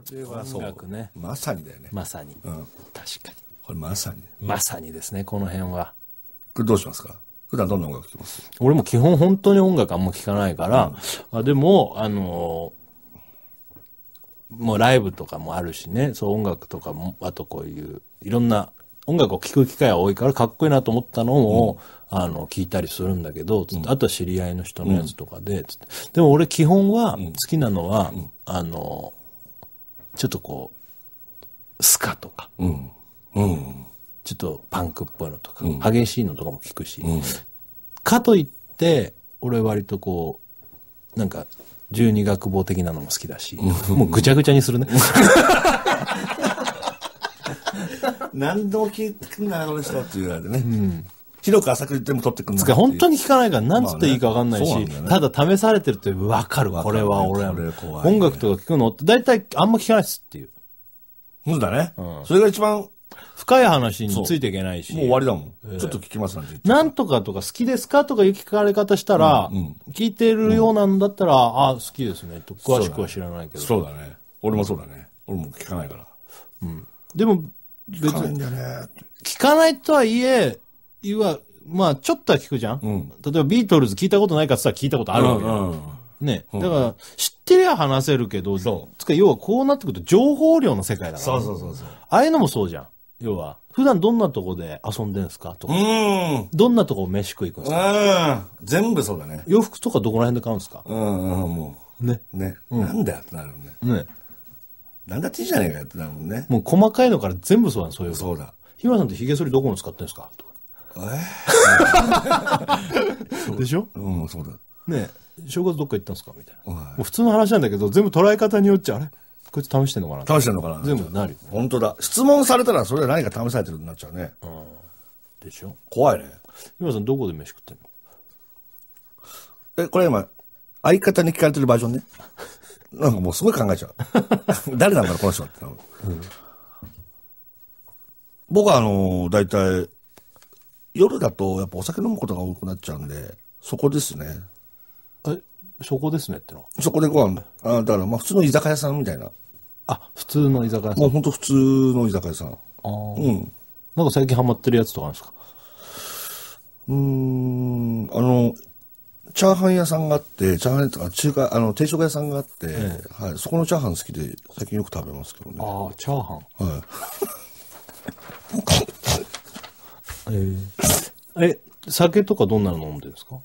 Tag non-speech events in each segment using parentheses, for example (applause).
これは音楽ねまさにだよねまさに、うん、確かにこれまさにまさにですねこの辺はこれどうしますか普段どんな音楽聴きます俺も基本本当に音楽あんま聴かないから、うん、あでもあのー、もうライブとかもあるしねそう音楽とかもあとこういういろんな音楽を聴く機会が多いからかっこいいなと思ったのを、うん、あの聞いたりするんだけど、あとは知り合いの人のやつとかで、うん、でも俺基本は好きなのは、あのちょっとこう、スカとか、うん。うん。ちょっとパンクっぽいのとか、うん激しいのとかも聞くし、うん。かといって、俺割とこう、なんか、十二学坊的なのも好きだし、もうぐちゃぐちゃにするね。(laughs) 何度も聞くんだな、この人っていうあれね。広く浅くでも取ってくるんだ本当に聞かないから、なんつっていいか分かんないし、まあねね、ただ試されてるって分かるわ、これは俺ら、ね、音楽とか聞くのって大体あんま聞かないっすっていう。そうだね、うん。それが一番。深い話についていけないし。もう終わりだもん。えー、ちょっと聞きますなんなんとかとか好きですかとかいう聞かれ方したら、うんうん、聞いてるようなんだったら、うん、あ、好きですねと。詳しくは知らないけど。そうだね。俺もそうだね。俺も聞かないから。うん。でも、別に。聞かないんだね。聞かないとはいえ、いわ、まあ、ちょっとは聞くじゃん、うん、例えばビートルズ聞いたことないかって言ったら聞いたことあるわけ、うんうん、ね、だから、知ってりゃ話せるけど、そう。つか、要はこうなってくると情報量の世界だから。そうそうそうそう。ああいうのもそうじゃん。要は、普段どんなとこで遊んでんですかとか。うん。どんなとこ飯食い行くんすかうん。全部そうだね。洋服とかどこら辺で買うんですかうんうん、もう。ね。ね。うん、なんだよってなるもんね。ね。なんだっていいじゃねえかってなるもんね。もう細かいのから全部そうだね、そういうそうだ。日村さんって髭剃りどこの使ってるんですかとか。えでしょうん、そうだ。ね正月どっか行ったんですかみたいな。普通の話なんだけど、全部捉え方によっちゃ、あれこいつ試してんのかな試してんのかな全部なるよ、ね。本当だ。質問されたら、それは何か試されてるになっちゃうね。うん。でしょ怖いね。今さん、どこで飯食ってんのえ、これ今、相方に聞かれてるバージョンね。なんかもうすごい考えちゃう。(laughs) 誰なんだろう、この人って。うん、僕はあのー、大体、夜だとやっぱお酒飲むことが多くなっちゃうんで、そこですね。え、そこですねってのそこでご飯、あだからまあ普通の居酒屋さんみたいな。あ、普通の居酒屋さん。もう本当普通の居酒屋さん。ああ。うん。なんか最近ハマってるやつとかあるんですかうん、あの、チャーハン屋さんがあって、チャーハンとか中華、あの、定食屋さんがあって、ええ、はい、そこのチャーハン好きで、最近よく食べますけどね。ああ、チャーハン。はい。(laughs) えー、え、酒とかどんなの飲んでるんですか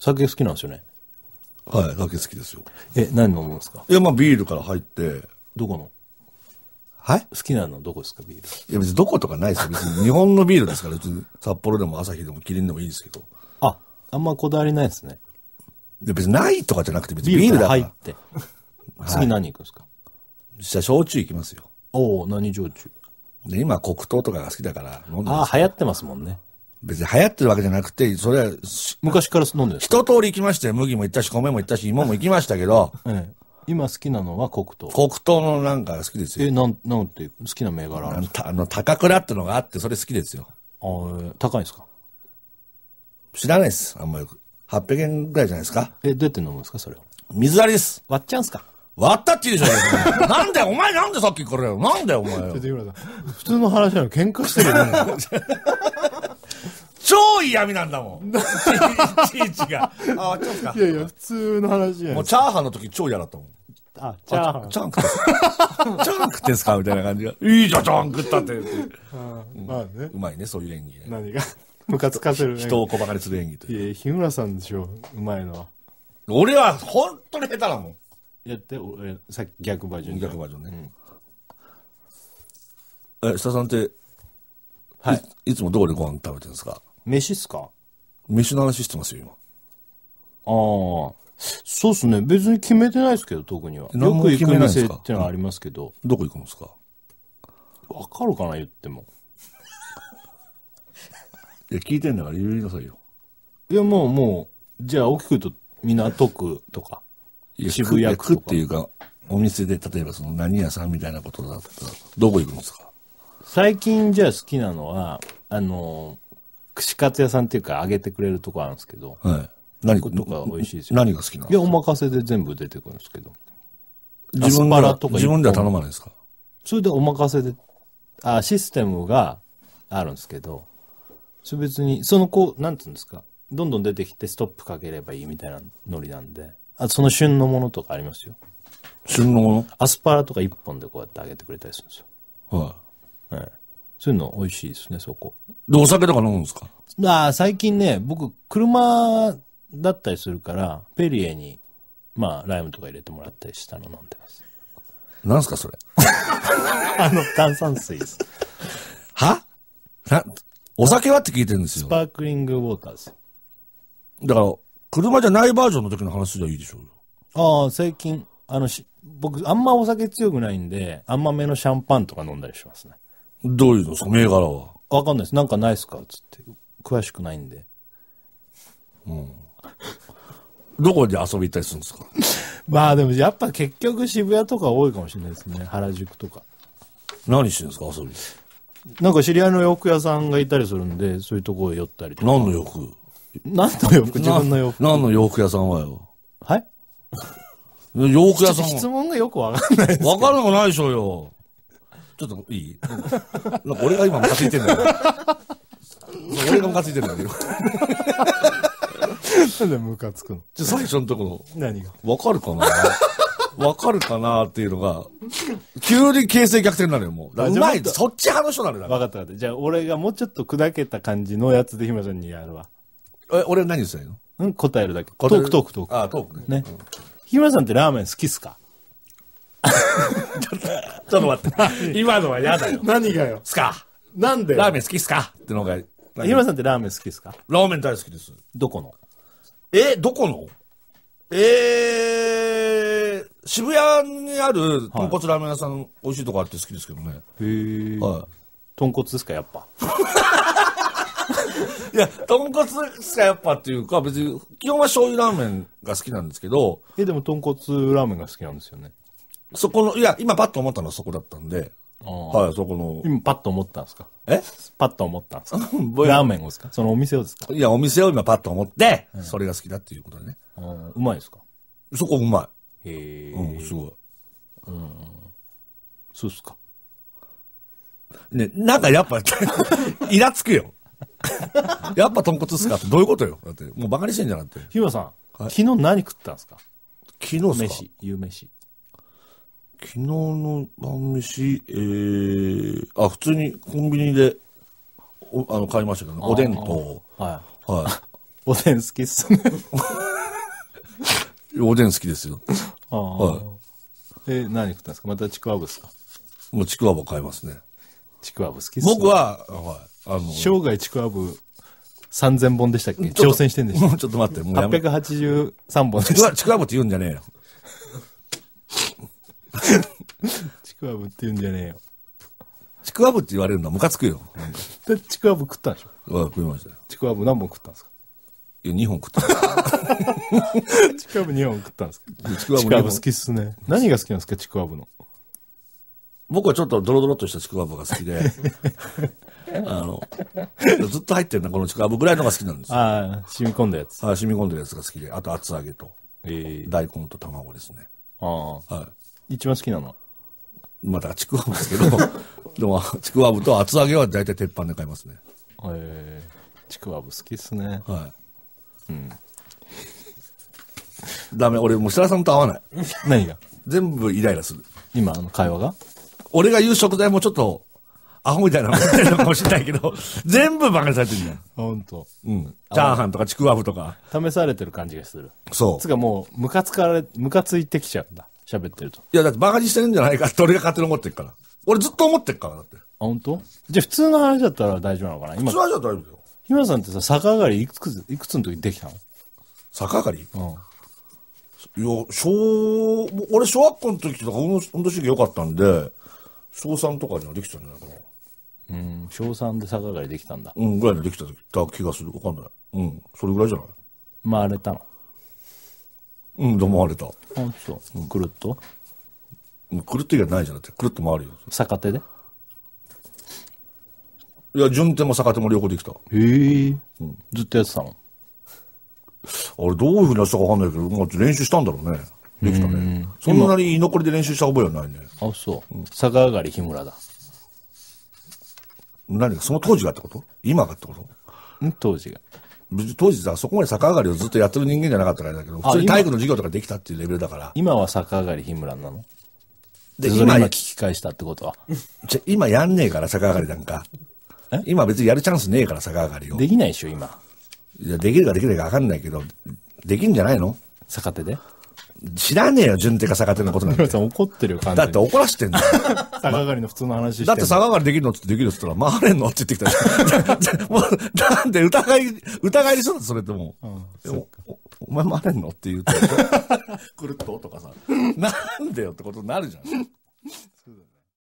酒好きなんですよね。はい、酒好きですよ。え、何飲むんですかいや、まあビールから入って。どこのはい好きなのどこですか、ビール。いや、別にどことかないですよ。別に日本のビールですから、別に札幌でも朝日でもキリンでもいいですけど。あ、あんまこだわりないですね。いや、別にないとかじゃなくて、別にビールだから。ビール入って。次何行くんですか、はい、じゃあ、焼酎行きますよ。おお何焼酎で、今黒糖とかが好きだから飲んでます。ああ、流行ってますもんね。別に流行ってるわけじゃなくて、それは、昔から飲んでる一通り行きましたよ。麦も行ったし、米も行ったし、芋も行きましたけど。(laughs) ええ、今好きなのは黒糖。黒糖のなんか好きですよ。え、なん、なんて、好きな銘柄ああの、高倉ってのがあって、それ好きですよ。ああ、高いんですか知らないです。あんまよく。800円ぐらいじゃないですか。え、どうやって飲むんですか、それを。水割りです。割っちゃうんすか割ったって言うじゃん。なんでお前なんでさっきからよ。なんでお前よ。普通の話なの喧嘩してるよ、ね。(laughs) 超嫌味なんだもん。(laughs) いちいちが。あ、割ちゃうか。いやいや、普通の話やもうチャーハンの時超嫌だったもん。あ、チャーハン。チャーハン食って。チャン食ってんすかみたいな感じが。(laughs) いいじゃん、チャーハン食ったって。まあね。うまいね、そういう演技ね。何が。ムカつかせる人を小ばかりする演技という。いや、日村さんでしょう、うまいのは。俺は本当に下手だもん。やって俺さっき逆バージョン逆バージョンね、うん、え下さんってはいいつもどこでご飯食べてるんですか飯っすか飯の話してますよ今ああそうっすね別に決めてないっすけど特にはよく行く店ってのはありますけど、うん、どこ行くんですかわかるかな言っても (laughs) いや聞いてんだから言いなさいよいやもうもうじゃあ大きく言うと港区とか渋谷区っていうか、お店で例えばその何屋さんみたいなことだったら、どこ行くんですか最近じゃあ好きなのは、あの、串カツ屋さんっていうか揚げてくれるとこあるんですけど、はい。何とか美味しいですよ。何が好きなのいや、お任せで全部出てくるんですけど。自分でとか自分では頼まないですかそれでお任せで、あ、システムがあるんですけど、それ別に、そのこう、なんていうんですか、どんどん出てきてストップかければいいみたいなノリなんで。あその旬のものとかありますよ。旬のものアスパラとか一本でこうやって揚げてくれたりするんですよ。はい。はい。そういうの美味しいですね、そこ。で、お酒とか飲むんですかああ、最近ね、僕、車だったりするから、ペリエに、まあ、ライムとか入れてもらったりしたの飲んでます。なんすか、それ。(laughs) あの、炭酸水です。はな、お酒はって聞いてるんですよ。スパークリングウォーターですよ。だから、車じゃないバージョンの時の話じゃいいでしょうよ。ああ、最近、あのし、僕、あんまお酒強くないんで、あんまめのシャンパンとか飲んだりしますね。どういうのですか、銘柄は。わかんないです。なんかないっすかつって。詳しくないんで。うん。どこで遊び行ったりするんですか (laughs) まあでも、やっぱ結局渋谷とか多いかもしれないですね。原宿とか。何してるんですか、遊び。なんか知り合いの洋服屋さんがいたりするんで、そういうとこ寄ったりとか。何の洋服何の洋服自分の洋服。何の洋服屋さんはよ。はい洋服屋さん質問がよくわかんないです。わかるのくないでしょうよ。ちょっといいなんか俺が今ムカついてんだよ。俺がムカついてるんだけなんでムカつくのじゃ最初のところ。何がわかるかなわかるかなっていうのが、急に形勢逆転なるよ、もう。うまい。そっち派の人なのよ。わかったわかった。じゃあ俺がもうちょっと砕けた感じのやつでひまちゃんにやるわ。え、俺何言ってたのうん、答えるだけ。トークトークトーク。あトークね。ね。日村さんってラーメン好きっすか (laughs) ちょっと待って。(laughs) 今のは嫌だよ。何がよ。すかなんでラーメン好きっすかってのが。日村さんってラーメン好きっすかラーメン大好きです。どこのえ、どこのえー、渋谷にある豚骨ラーメン屋さん、はい、美味しいとこあって好きですけどね。へえ。はい。豚骨ですか、やっぱ。(laughs) (laughs) いや、豚骨かやっぱっていうか、別に、基本は醤油ラーメンが好きなんですけど。え、でも豚骨ラーメンが好きなんですよね。そこの、いや、今パッと思ったのはそこだったんで。はい、そこの。今パッと思ったんですかえパッと思ったんですか (laughs) ラーメンをですかそのお店をですかいや、お店を今パッと思って、それが好きだっていうことでね。うまいですかそこうまい。へえ。うん、すごい。うん。そうっすか。ね、なんかやっぱ、(laughs) イラつくよ。(laughs) やっぱ豚骨っすかってどういうことよだってもうバカにしてんじゃなくて日村さん、昨日何食ったんですか昨日っすか飯夕飯昨日の晩飯えー、あ普通にコンビニでおあの買いましたけどねおでんとははい (laughs) おでん好きっすね (laughs) おでん好きですよああ、はいえ何食ったんですかまたちくわぶっすかもうちくわぶ買いますねちくわぶ好きす、ね、僕は、はい、あの、生涯ちくわぶ3000本でしたっけ挑戦してんでしもうちょっと待って、もう883本でした。ちくわぶって言うんじゃねえよ。ちくわぶって言うんじゃねえよ。ちくわぶって言われるのはムカつくよ。で、ちくわぶ食ったんでしょ食いましたよ。ちくわぶ何本食ったんですかいや、2本食った (laughs) ちくわぶ2本食ったんですかちくわぶ好きっすね。何が好きなんですかちくわぶの。僕はちょっとドロドロとしたちくわぶが好きで、(laughs) あの、ずっと入ってるな、このちくわぶぐらいのが好きなんですよ。ああ、染み込んだやつ。あ染み込んだやつが好きで、あと厚揚げと、えー、大根と卵ですね。ああ。はい。一番好きなのまだちくわぶですけど、(laughs) でも、ちくわぶと厚揚げは大体鉄板で買いますね。えー、ちくわぶ好きっすね。はい。うん。ダメ、俺もう設楽さんと合わない。何が全部イライラする。今、あの会話が俺が言う食材もちょっと、アホみたいなの持ってるのかもしれないけど、(laughs) 全部バカにされてるじゃん。ほんと。うん。チャーハンとかちくわぶとか。試されてる感じがする。そうつかもう、ムカつかれ、ムカついてきちゃうんだ。喋ってると。いや、だってバカにしてるんじゃないかって俺が勝手に思ってるから。俺ずっと思ってるから、だって。あ、本当？じゃあ普通の話だったら大丈夫なのかな今、そうじゃ大丈夫よ。日村さんってさ、逆上がりいくつ、いくつの時できたの逆上がりうん。いや、小、俺小学校の時とか運動運動神経良かったんで、小3とかにはできたんじゃないかな。うん、小3で逆上がりできたんだ。うん、ぐらいでできた気がする。わかんない。うん、それぐらいじゃない回れたのうん、でも回れた。あ、そう。くるっとくるっと以外ないじゃなくて、くるっと回るよ。逆手でいや、順手も逆手も両方できた。へえ、うん。ずっとやってたのあれ、どういうふうにやってたかわかんないけど、まあ、練習したんだろうね。できたね。そんなに居残りで練習した覚えはないね。あ、そう。逆上がり日村だ。何その当時がってこと今がってことん当時が。当時さ、そこまで逆上がりをずっとやってる人間じゃなかったからだけど、普通に体育の授業とかできたっていうレベルだから。今は逆上がり日村なので、今聞き返したってことは。じゃ今やんねえから、逆上がりなんか。今別にやるチャンスねえから、逆上がりを。できないでしょ、今。いや、できるかできないか分かんないけど、できんじゃないの逆手で知らねえよ、順手か逆手のことなんて。さ (laughs) ん怒ってるよ、だって怒らしてんだよ。(laughs) 逆上がりの普通の話してだって逆上がりできるのってできるって言ったら、(laughs) 回れんのって言ってきたじゃん。もう、なんで疑い、疑いにするそれってもう。おお前回れんのって言うと、くるっととかさ、なんでよってことになるじゃん。